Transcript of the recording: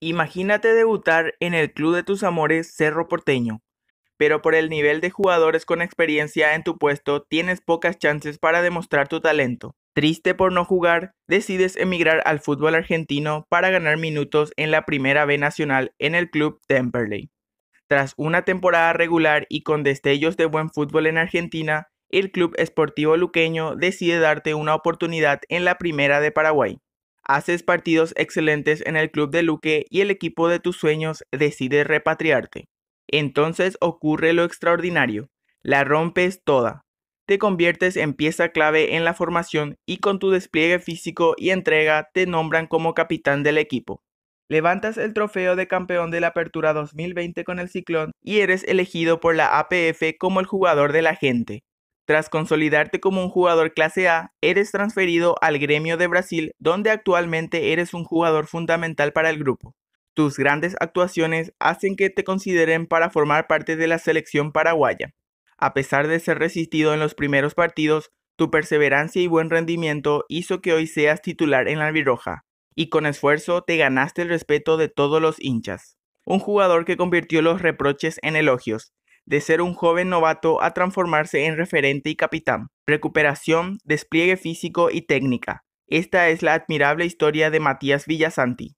Imagínate debutar en el club de tus amores Cerro Porteño, pero por el nivel de jugadores con experiencia en tu puesto tienes pocas chances para demostrar tu talento. Triste por no jugar, decides emigrar al fútbol argentino para ganar minutos en la Primera B Nacional en el club Temperley. Tras una temporada regular y con destellos de buen fútbol en Argentina, el club esportivo luqueño decide darte una oportunidad en la Primera de Paraguay haces partidos excelentes en el club de Luque y el equipo de tus sueños decide repatriarte. Entonces ocurre lo extraordinario, la rompes toda, te conviertes en pieza clave en la formación y con tu despliegue físico y entrega te nombran como capitán del equipo. Levantas el trofeo de campeón de la Apertura 2020 con el Ciclón y eres elegido por la APF como el jugador de la gente. Tras consolidarte como un jugador clase A, eres transferido al Gremio de Brasil, donde actualmente eres un jugador fundamental para el grupo. Tus grandes actuaciones hacen que te consideren para formar parte de la selección paraguaya. A pesar de ser resistido en los primeros partidos, tu perseverancia y buen rendimiento hizo que hoy seas titular en la albirroja, y con esfuerzo te ganaste el respeto de todos los hinchas. Un jugador que convirtió los reproches en elogios, de ser un joven novato a transformarse en referente y capitán. Recuperación, despliegue físico y técnica. Esta es la admirable historia de Matías Villasanti.